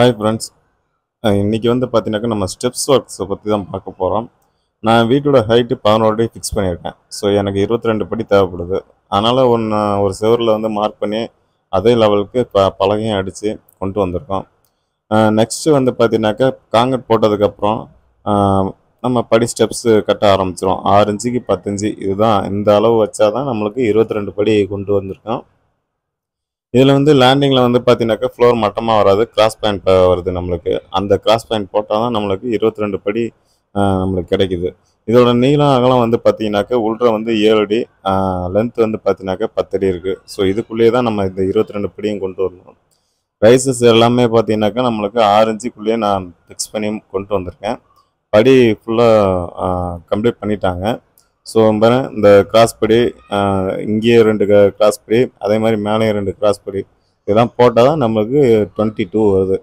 hi friends இன்றைக்கி வந்து பார்த்தீங்கன்னாக்கா நம்ம ஸ்டெப்ஸ் ஒர்க்ஸை பற்றி தான் பார்க்க போகிறோம் நான் வீட்டோட ஹைட்டு பதினோரு அடி ஃபிக்ஸ் பண்ணியிருக்கேன் ஸோ எனக்கு இருபத்தி ரெண்டு படி தேவைப்படுது அதனால் ஒன்று ஒரு செவரில் வந்து மார்க் பண்ணி அதே லெவலுக்கு ப பலகையும் அடித்து கொண்டு வந்திருக்கோம் நெக்ஸ்ட்டு வந்து பார்த்தீங்கன்னாக்கா காங்கிரட் போட்டதுக்கப்புறம் நம்ம படி ஸ்டெப்ஸு கட்ட ஆரம்பிச்சிடும் ஆறு இன்ச்சுக்கு பத்து இதுதான் இந்த அளவு வச்சால் தான் நம்மளுக்கு இருபத்தி ரெண்டு படி கொண்டு வந்திருக்கோம் இதில் வந்து லேண்டிங்கில் வந்து பார்த்தீங்கன்னாக்கா ஃப்ளோர் மட்டமாக வராது கிராஸ் பேண்ட் வருது நம்மளுக்கு அந்த கிராஸ் பேண்ட் போட்டால் தான் நம்மளுக்கு இருபத்தி ரெண்டு படி நம்மளுக்கு கிடைக்குது இதோட நீளம் அகலம் வந்து பார்த்தீங்கன்னாக்கா உள்ற வந்து ஏழு அடி லென்த் வந்து பார்த்தீங்கன்னாக்கா பத்தடி இருக்குது ஸோ இதுக்குள்ளேயே தான் நம்ம இந்த இருபத்தி ரெண்டு படியும் கொண்டு வரணும் ப்ரைஸஸ் எல்லாமே பார்த்தீங்கன்னாக்கா நம்மளுக்கு ஆறு இன்ச்சுக்குள்ளேயே நான் ஃபிக்ஸ் பண்ணி கொண்டு வந்திருக்கேன் படி ஃபுல்லாக கம்ப்ளீட் பண்ணிட்டாங்க ஸோ பாருங்க இந்த கிராஸ் படி ரெண்டு கிராஸ் படி அதே மாதிரி மேலேயும் ரெண்டு கிராஸ் படி இதெல்லாம் போட்டால் தான் நம்மளுக்கு டுவெண்ட்டி டூ வருது